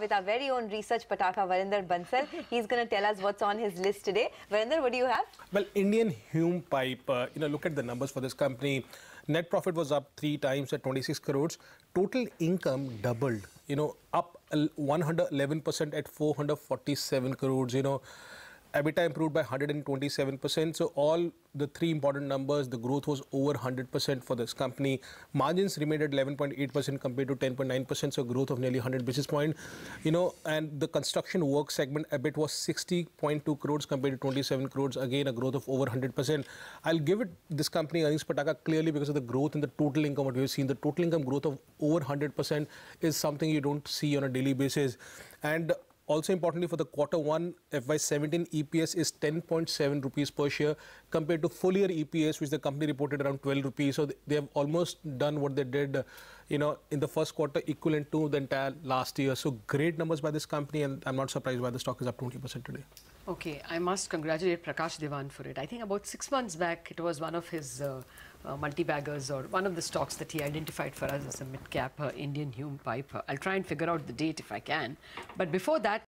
with our very own research pataka Varinder Bansal. He's going to tell us what's on his list today. Varinder, what do you have? Well, Indian Hume Pipe, uh, you know, look at the numbers for this company. Net profit was up three times at 26 crores. Total income doubled, you know, up 111% at 447 crores, you know. EBITDA improved by 127%. So all the three important numbers, the growth was over 100% for this company. Margins remained at 11.8% compared to 10.9%, so growth of nearly 100 basis point. You know, and the construction work segment EBIT was 60.2 crores compared to 27 crores, again a growth of over 100%. I'll give it this company earnings per taka clearly because of the growth in the total income what we've seen. The total income growth of over 100% is something you don't see on a daily basis. And also importantly for the quarter one FY17 EPS is 10.7 rupees per share compared to full year EPS which the company reported around 12 rupees. So they have almost done what they did you know, in the first quarter equivalent to the entire last year. So great numbers by this company, and I'm not surprised why the stock is up 20% today. Okay, I must congratulate Prakash Devan for it. I think about six months back, it was one of his uh, uh, multi-baggers or one of the stocks that he identified for us as a mid-cap uh, Indian Hume pipe. I'll try and figure out the date if I can. But before that,